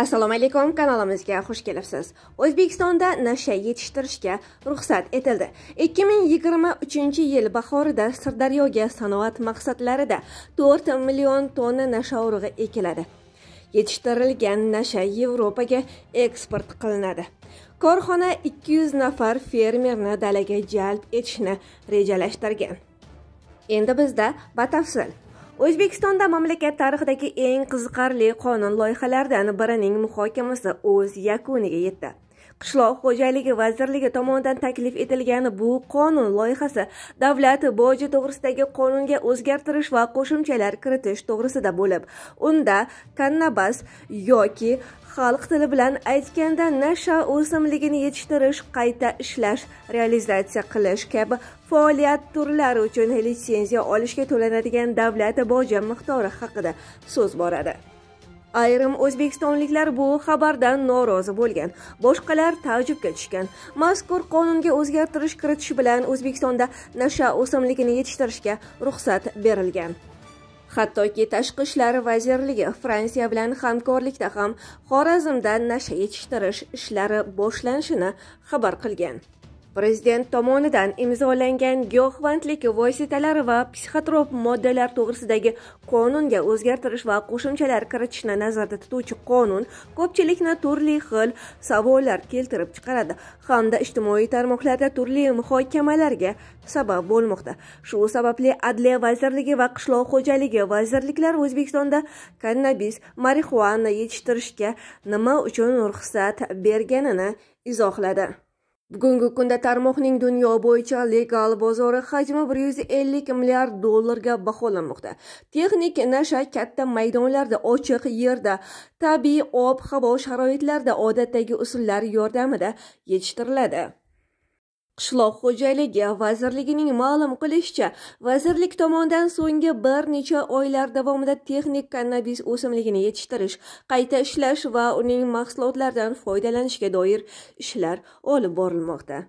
assalomu alaykum kanalimizga xush kelibsiz o'zbekistonda nasha yetishtirishga ruxsat etildi 2023 yil bahorida sirdaryoga sanoat maqsadlarida 4 million tonna nasha urug'i ekiladi yetishtirilgan nasha yevropaga eksport qilinadi korxona 200 nafar fermerni dalaga jalb etishni rejalashtirgan endi bizda batafsil o'zbekistonda mamlakat tarixidagi eng qiziqarli qonun loyihalaridan birining muhokamasi o'z yakuniga yetdi qishloq xo'jaligi vazirligi tomonidan taklif etilgan bu qonun loyihasi davlat boji to'g'risidagi qonunga o'zgartirish va qo'shimchalar kiritish to'g'risida bo'lib unda kannabas yoki xalq tili bilan aytganda nasha o'simligini yetishtirish qayta ishlash realizatsiya qilish kabi faoliyat turlari uchun litsenziya olishga to'lanadigan davlat boji miqdori haqida so'z boradi ayrim o'zbekistonliklar bu xabardan norozi bo'lgan boshqalar taajjubga tushgan mazkur qonunga o'zgartirish kiritish bilan o'zbekistonda nasha o'simligini yetishtirishga ruxsat berilgan hattoki tashqi ishlar vazirligi fransiya bilan hamkorlikda ham xorazmda nasha yetishtirish ishlari boshlanishini xabar qilgan Prezident tomonidan imzolangan giyohvandlik vositalari va psixotrop moddalar to'g'risidagi qonunga o'zgartirish va qo'shimchalar kiritishni nazarda tutuvchi qonun ko'pchilikni turli xil savollar keltirib chiqaradi hamda ijtimoiy tarmoqlarda turli muhokamalarga sabab bo'lmoqda. Shu sababli Adliya vazirligi va Qishloq xo'jaligi vazirliklari O'zbekistonda kannabis, marixuana yetishtirishga nima uchun ruxsat berganini izohladi. bugungi kunda tarmoqning dunyo bo'yicha legal bozori hajmi 150 milliard dollarga baholanmoqda texnik nasha katta maydonlarda ochiq yerda tabiiy ob havo sharoitlarida odatdagi usullar yordamida yetishtiriladi qishloq xo'jaligi vazirligining ma'lum qilishicha vazirlik tomonidan so'nggi bir necha oylar davomida texnik kannabis o'simligini yetishtirish qayta ishlash va uning mahsulotlaridan foydalanishga doir ishlar olib borilmoqda